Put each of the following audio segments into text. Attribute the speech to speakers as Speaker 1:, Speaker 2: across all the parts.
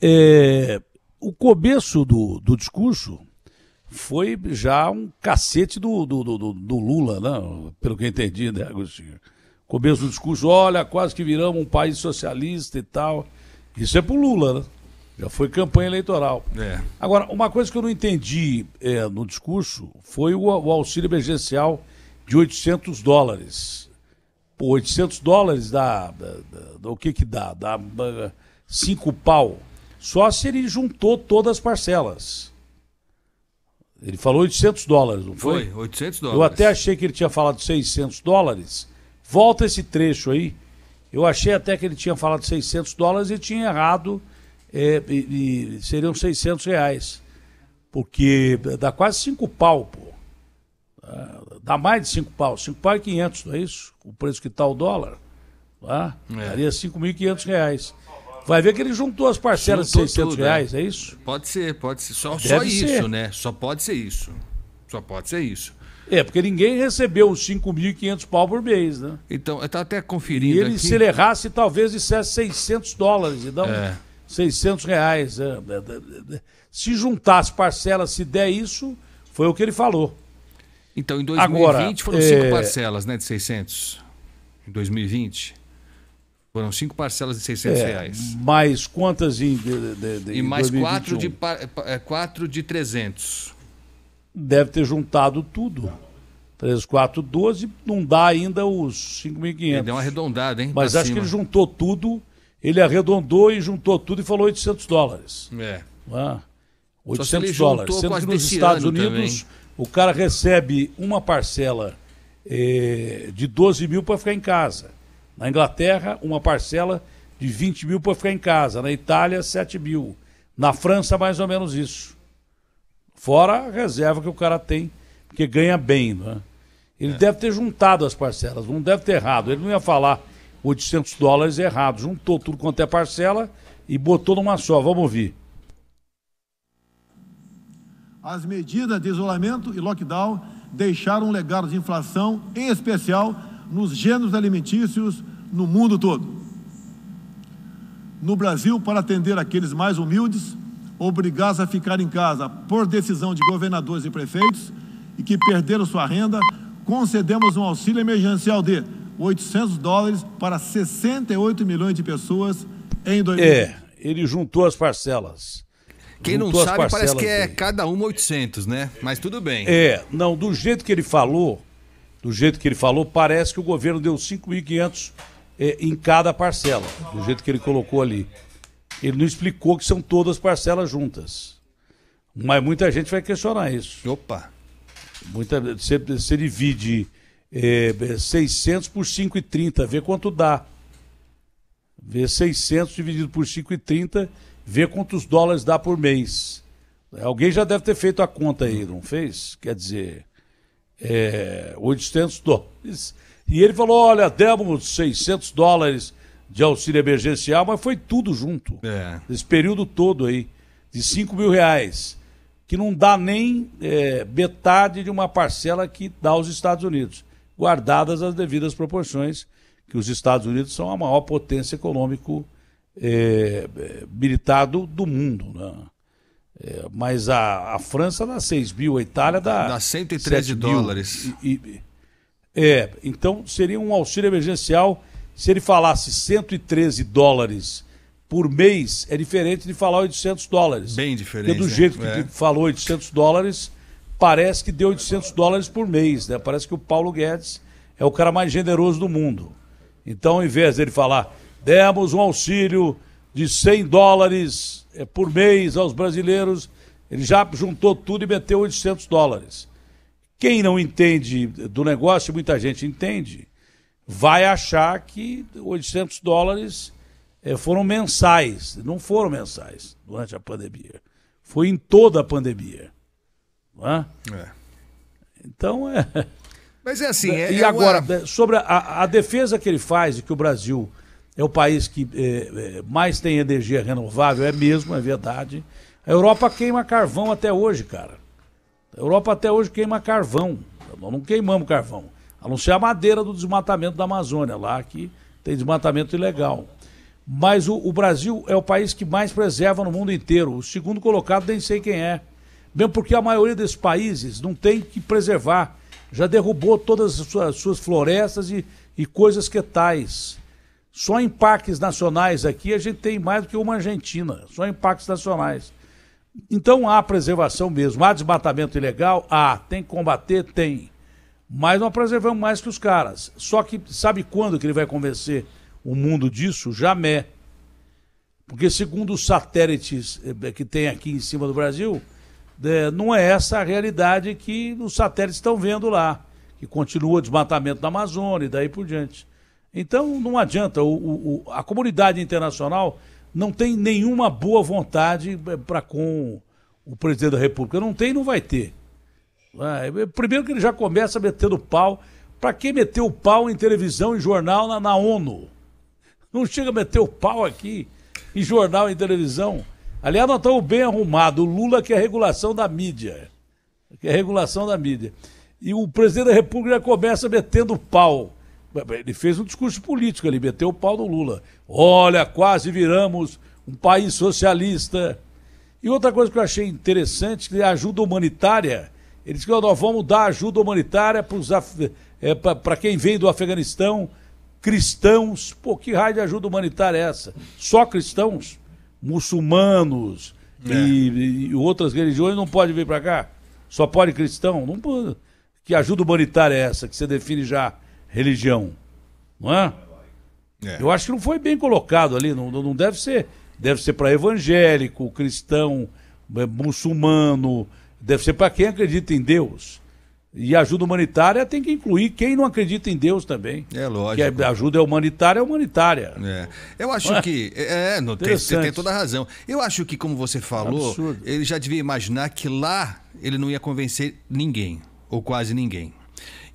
Speaker 1: É, o começo do, do discurso foi já um cacete do, do, do, do Lula, né? pelo que eu entendi, né, Agostinho? Começo do discurso, olha, quase que viramos um país socialista e tal. Isso é pro Lula, né? Já foi campanha eleitoral. É. Agora, uma coisa que eu não entendi é, no discurso foi o, o, auxílio emergencial de 800 dólares. Pô, 800 dólares dá, dá, dá, dá o que que dá? Dá cinco pau só se ele juntou todas as parcelas. Ele falou 800 dólares, não foi? Foi,
Speaker 2: 800 dólares. Eu
Speaker 1: até achei que ele tinha falado 600 dólares. Volta esse trecho aí. Eu achei até que ele tinha falado 600 dólares e tinha errado. É, e, e seriam 600 reais. Porque dá quase 5 pau, pô. Ah, dá mais de 5 pau. 5 pau é 500, não é isso? O preço que está o dólar. Tá? É. Daria 5.500 reais. Vai ver que ele juntou as parcelas juntou de 600 tudo, é. reais, é. é
Speaker 2: isso? Pode ser, pode ser. Só, só isso, ser. né? Só pode ser isso. Só pode ser isso.
Speaker 1: É, porque ninguém recebeu os 5.500 pau por mês, né? Então, eu estava até conferindo e ele, aqui. se ele errasse, talvez dissesse 600 dólares, então não é. 600 reais. É, é, se juntasse parcelas, se der isso, foi o que ele falou. Então, em 2020 Agora, foram é... cinco
Speaker 2: parcelas, né, de 600? Em 2020? Foram cinco parcelas de 600 é, reais. Mais quantas em. De, de, de, e mais quatro de, é, quatro de 300. Deve ter
Speaker 1: juntado tudo. 3, 4, 12, não dá ainda os 5.500. Ele deu uma arredondada, hein? Mas acho cima. que ele juntou tudo, ele arredondou e juntou tudo e falou 800 dólares. É. Ah, 800 é? dólares. Sendo que nos Estados Unidos, também. o cara recebe uma parcela eh, de 12 mil para ficar em casa. Na Inglaterra, uma parcela de 20 mil para ficar em casa. Na Itália, 7 mil. Na França, mais ou menos isso. Fora a reserva que o cara tem, porque ganha bem. Né? Ele é. deve ter juntado as parcelas, não deve ter errado. Ele não ia falar 800 dólares errado. Juntou tudo quanto é parcela e botou numa só. Vamos ouvir. As medidas de isolamento e lockdown deixaram um legado de inflação, em especial nos gêneros alimentícios no mundo todo. No Brasil, para atender aqueles mais humildes, obrigados a ficar em casa por decisão de governadores e prefeitos e que perderam sua renda, concedemos um auxílio emergencial de 800 dólares para 68 milhões de pessoas em 2020. É,
Speaker 2: ele juntou as parcelas. Quem não sabe parece que é dele. cada uma 800, né? Mas tudo bem. É,
Speaker 1: não, do jeito que ele falou, do jeito que ele falou, parece que o governo deu 5.500 é, em cada parcela, do jeito que ele colocou ali. Ele não explicou que são todas parcelas juntas. Mas muita gente vai questionar isso. Opa! Muita, você, você divide é, 600 é, por 5,30, vê quanto dá. Vê 600 dividido por 5,30, vê quantos dólares dá por mês. Alguém já deve ter feito a conta aí, não fez? Quer dizer, é, 800 dólares. E ele falou: olha, demos 600 dólares de auxílio emergencial, mas foi tudo junto. É. Esse período todo aí, de 5 mil reais, que não dá nem é, metade de uma parcela que dá aos Estados Unidos, guardadas as devidas proporções, que os Estados Unidos são a maior potência econômico é, militar do, do mundo. Né? É, mas a, a França dá 6 mil, a Itália dá. Dá 113 dólares. E, e, é, então seria um auxílio emergencial. Se ele falasse 113 dólares por mês, é diferente de falar 800 dólares. Bem diferente. Porque do né? jeito que é. falou 800 dólares, parece que deu 800 dólares por mês. Né? Parece que o Paulo Guedes é o cara mais generoso do mundo. Então, ao invés dele falar, demos um auxílio de 100 dólares eh, por mês aos brasileiros. Ele já juntou tudo e meteu 800 dólares. Quem não entende do negócio, muita gente entende, vai achar que 800 dólares eh, foram mensais. Não foram mensais durante a pandemia. Foi em toda a pandemia. É? é. Então é.
Speaker 2: Mas é assim. É, e é agora, uma...
Speaker 1: Né, sobre a, a defesa que ele faz de que o Brasil é o país que é, mais tem energia renovável, é mesmo, é verdade. A Europa queima carvão até hoje, cara. A Europa até hoje queima carvão. Nós não queimamos carvão. A não ser a madeira do desmatamento da Amazônia, lá que tem desmatamento ilegal. Mas o, o Brasil é o país que mais preserva no mundo inteiro. O segundo colocado nem sei quem é. Mesmo porque a maioria desses países não tem que preservar. Já derrubou todas as suas, suas florestas e, e coisas que tais. Só em parques nacionais aqui a gente tem mais do que uma Argentina, só em parques nacionais. Então há preservação mesmo, há desmatamento ilegal, há, tem que combater, tem. Mas nós preservamos mais que os caras. Só que sabe quando que ele vai convencer o mundo disso? Jamais. Porque segundo os satélites eh, que tem aqui em cima do Brasil, né, não é essa a realidade que os satélites estão vendo lá, que continua o desmatamento da Amazônia e daí por diante. Então não adianta, o, o, a comunidade internacional não tem nenhuma boa vontade eh, para com o presidente da República. Não tem e não vai ter. Eh, primeiro que ele já começa metendo pau. Para que meter o pau em televisão e jornal na, na, ONU? Não chega a meter o pau aqui em jornal e televisão. Aliás, nós estamos bem arrumados. O Lula que é a regulação da mídia. Que é a regulação da mídia. E o presidente da República já começa metendo pau ele fez um discurso político, ele meteu o pau no Lula. Olha, quase viramos um país socialista. E outra coisa que eu achei interessante, que é a ajuda humanitária. Ele disse que nós vamos dar ajuda humanitária para é, quem veio do Afeganistão, cristãos. Pô, que raio de ajuda humanitária é essa? Só cristãos? Muçulmanos é. e, e, outras religiões não podem vir para cá? Só pode cristão? Não Que ajuda humanitária é essa que você define já religião. Não é? é? Eu acho que não foi bem colocado ali, não, não deve ser. Deve ser para evangélico, cristão, é, muçulmano, deve ser para quem acredita em Deus. E ajuda humanitária tem que incluir quem não acredita em Deus também. É lógico. Que a ajuda é
Speaker 2: humanitária, é humanitária. É. Eu acho que. É, é não, tem, você tem toda a razão. Eu acho que, como você falou, Absurdo. ele já devia imaginar que lá ele não ia convencer ninguém, ou quase ninguém.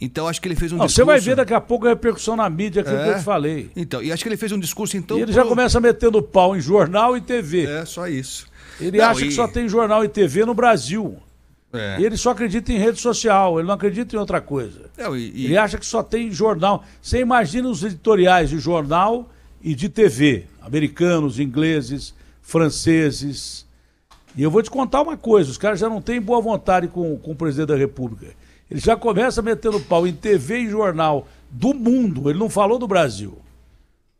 Speaker 2: Então acho que ele fez um não, discurso. Você vai ver
Speaker 1: daqui a pouco a repercussão na mídia, aquilo é. que eu é. te falei. Então, e acho que ele fez um discurso então. E ele pro... já começa metendo pau em jornal e TV. É, só isso. Ele não, acha e... que só tem jornal e TV no Brasil. É. Ele só acredita em rede social, ele não acredita em outra coisa. Não, e, e... Ele acha que só tem jornal. Você imagina os editoriais de jornal e de TV, americanos, ingleses, franceses. E eu vou te contar uma coisa: os caras já não têm boa vontade com, com o presidente da República. Ele já começa metendo pau em TV e jornal do mundo, ele não falou do Brasil.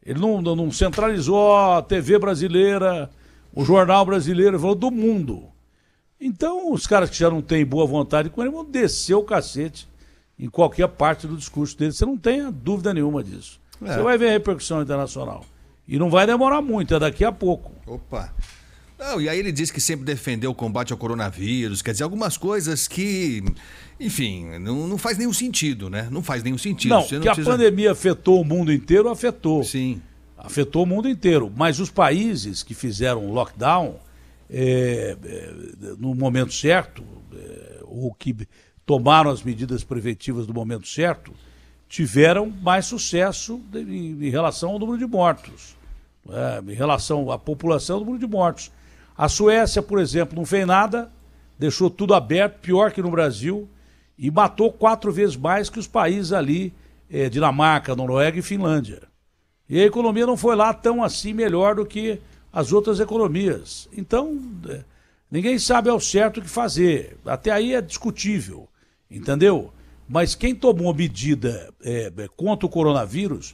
Speaker 1: Ele não, não centralizou a TV brasileira, o jornal brasileiro, ele falou do mundo. Então, os caras que já não têm boa vontade com ele vão descer o cacete em qualquer parte do discurso dele. Você não tenha dúvida nenhuma disso. É. Você vai ver a repercussão internacional. E não vai demorar muito, é daqui a pouco. Opa!
Speaker 2: Não, e aí ele diz que sempre defendeu o combate ao coronavírus, quer dizer, algumas coisas que, enfim, não, não faz nenhum sentido, né? Não faz nenhum sentido. Não, não que precisa... a
Speaker 1: pandemia afetou o mundo inteiro, afetou. Sim. Afetou o mundo inteiro. Mas os países que fizeram lockdown, é, é, no momento certo, é, ou que tomaram as medidas preventivas no momento certo, tiveram mais sucesso de, em, em relação ao número de mortos. É, em relação à população do número de mortos. A Suécia, por exemplo, não fez nada, deixou tudo aberto, pior que no Brasil, e matou quatro vezes mais que os países ali, eh, Dinamarca, Noruega e Finlândia. E a economia não foi lá tão assim melhor do que as outras economias. Então, eh, ninguém sabe ao certo o que fazer. Até aí é discutível, entendeu? Mas quem tomou a medida é, contra o coronavírus,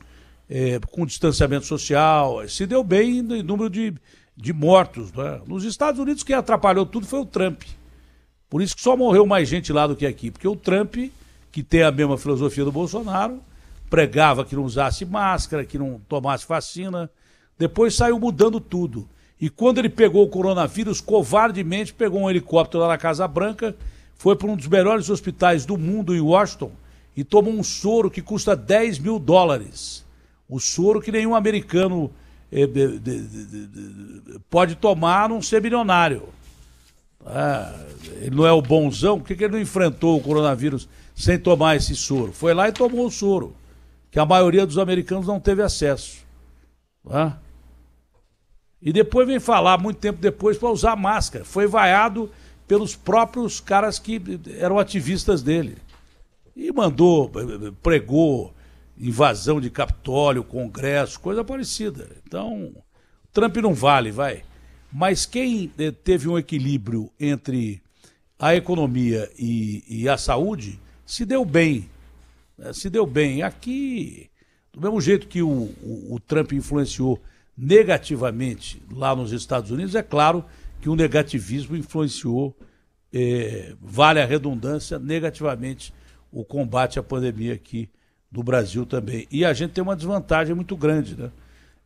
Speaker 1: é, com distanciamento social, se deu bem no número de de mortos. Né? Nos Estados Unidos, quem atrapalhou tudo foi o Trump. Por isso que só morreu mais gente lá do que aqui, porque o Trump, que tem a mesma filosofia do Bolsonaro, pregava que não usasse máscara, que não tomasse vacina, depois saiu mudando tudo. E quando ele pegou o coronavírus, covardemente pegou um helicóptero lá na Casa Branca, foi para um dos melhores hospitais do mundo em Washington e tomou um soro que custa 10 mil dólares. O soro que nenhum americano eh, pode tomar não ser milionário. Ah, ele não é o bonzão, por que, que ele não enfrentou o coronavírus sem tomar esse soro? Foi lá e tomou o soro, que a maioria dos americanos não teve acesso. Né? E depois vem falar, muito tempo depois, para usar máscara. Foi vaiado pelos próprios caras que eram ativistas dele. E mandou, eh, eh, pregou invasão de Capitólio, Congresso, coisa parecida. Então, Trump não vale, vai. Mas quem eh, teve um equilíbrio entre a economia e, e a saúde se deu bem. Né? Se deu bem. Aqui, do mesmo jeito que o, o, o Trump influenciou negativamente lá nos Estados Unidos, é claro que o negativismo influenciou, eh, vale a redundância, negativamente o combate à pandemia aqui do Brasil também. E a gente tem uma desvantagem muito grande, né?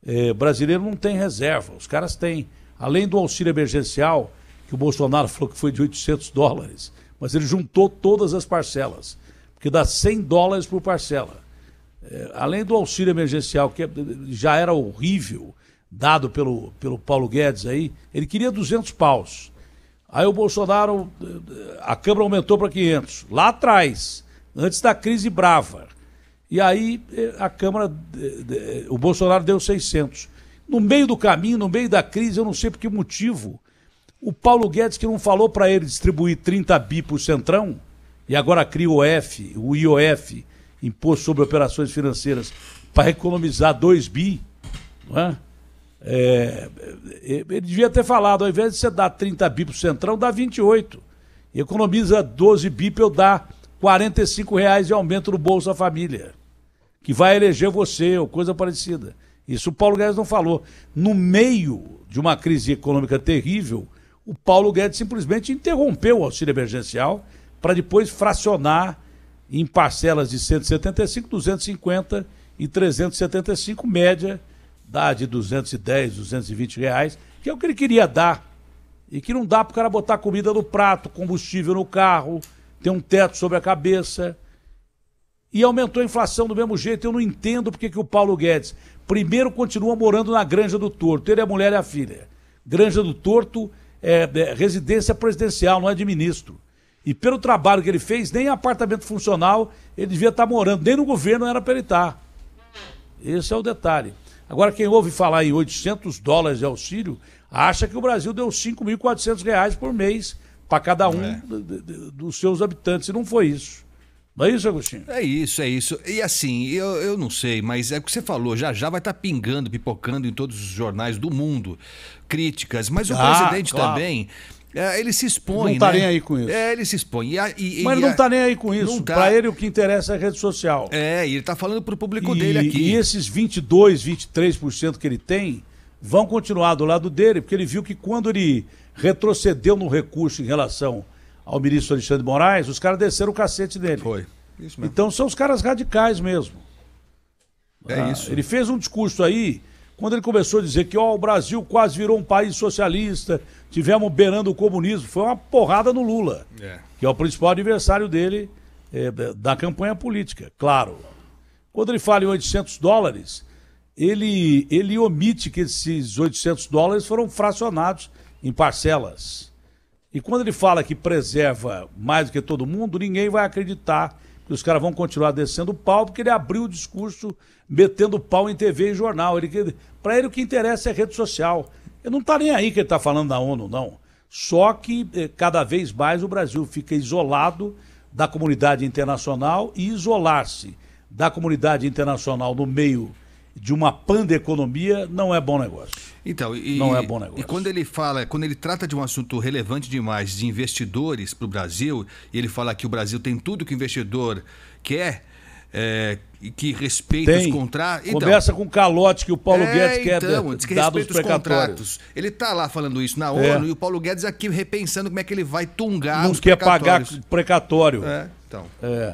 Speaker 1: É, brasileiro não tem reserva, os caras têm. Além do auxílio emergencial, que o Bolsonaro falou que foi de 800 dólares, mas ele juntou todas as parcelas, porque dá 100 dólares por parcela. É, além do auxílio emergencial, que é, já era horrível, dado pelo, pelo Paulo Guedes aí, ele queria 200 paus. Aí o Bolsonaro, é, é, a Câmara aumentou para 500, lá atrás, antes da crise brava. E aí eh, a Câmara, eh, eh, o Bolsonaro deu 600. No meio do caminho, no meio da crise, eu não sei por que motivo, o Paulo Guedes que não falou para ele distribuir 30 bi para o Centrão, e agora cria o F, o IOF, Imposto sobre Operações Financeiras, para economizar 2 bi, não é? É, é? é, ele devia ter falado, ao invés de você dar 30 bi para o Centrão, dá 28. Economiza 12 bi para eu dar 45 reais de aumento no Bolsa Família que vai eleger você ou coisa parecida. Isso o Paulo Guedes não falou. No meio de uma crise econômica terrível, o Paulo Guedes simplesmente interrompeu o auxílio emergencial para depois fracionar em parcelas de 175, 250 e 375, média dá de 210, 220 reais, que é o que ele queria dar. E que não dá para o cara botar comida no prato, combustível no carro, ter um teto sobre a cabeça e aumentou a inflação do mesmo jeito. Eu não entendo porque que o Paulo Guedes, primeiro, continua morando na Granja do Torto. Ele é a mulher e a filha. Granja do Torto é, é, residência presidencial, não é de ministro. E pelo trabalho que ele fez, nem apartamento funcional ele devia estar morando, nem no governo era para ele estar. Esse é o detalhe. Agora, quem ouve falar em 800 dólares de auxílio, acha que o Brasil deu 5.400 reais por mês para cada um é. dos seus habitantes, e não foi isso.
Speaker 2: Não é isso, Agostinho? É isso, é isso. E assim, eu, eu não sei, mas é o que você falou, já já vai estar tá pingando, pipocando em todos os jornais do mundo críticas, mas o ah, presidente claro. também. É, ele se expõe. Não está né? nem aí com isso. É, ele se expõe. E a, e, Mas e a... não está nem aí com isso. Tá... Para
Speaker 1: ele, o que interessa é a rede social. É, e ele está falando para o público dele aqui. E esses 22, 23% que ele tem vão continuar do lado dele, porque ele viu que quando ele retrocedeu no recurso em relação ao ministro Alexandre Moraes, os caras desceram o cacete dele. Foi. Isso mesmo. Então são os caras radicais mesmo. É ah, isso. Ele fez um discurso aí, quando ele começou a dizer que oh, o Brasil quase virou um país socialista, tivemos beirando o comunismo, foi uma porrada no Lula, é. que é o principal adversário dele é, da campanha política, claro. Quando ele fala em 800 dólares, ele, ele omite que esses 800 dólares foram fracionados em parcelas. E quando ele fala que preserva mais do que todo mundo, ninguém vai acreditar que os caras vão continuar descendo o pau, porque ele abriu o discurso metendo pau em TV e jornal. Ele, para ele o que interessa é rede social. Ele não está nem aí que ele está falando da ONU, não. Só que eh, cada vez mais o Brasil fica isolado da comunidade internacional e isolar-se da comunidade internacional no meio de uma pandeconomia não é bom negócio.
Speaker 2: Então, e, não é bom negócio. E quando ele fala, quando ele trata de um assunto relevante demais de investidores para o Brasil, e ele fala que o Brasil tem tudo que o investidor quer, é, que respeita tem. os contratos. Então, com com calote que o Paulo é, Guedes quer então, diz que dar contratos. Ele está lá falando isso na é. ONU é. e o Paulo Guedes aqui repensando como é que ele vai tungar Não os quer pagar
Speaker 1: precatório. É, então. É.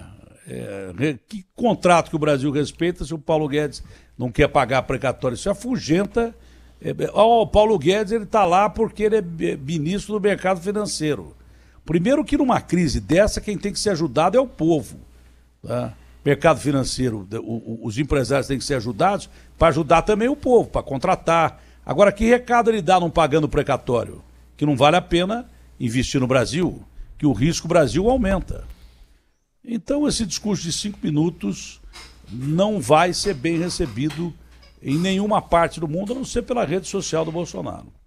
Speaker 1: É, que contrato que o Brasil respeita se o Paulo Guedes não quer pagar precatório? Isso afugenta. É, ó, o Paulo Guedes ele está lá porque ele é ministro do mercado financeiro. Primeiro que numa crise dessa, quem tem que ser ajudado é o povo. Tá? Mercado financeiro, o, o, os empresários têm que ser ajudados para ajudar também o povo, para contratar. Agora, que recado ele dá não pagando precatório? Que não vale a pena investir no Brasil, que o risco Brasil aumenta. Então, esse discurso de cinco minutos não vai ser bem recebido em nenhuma parte do mundo, a não ser pela rede social do Bolsonaro.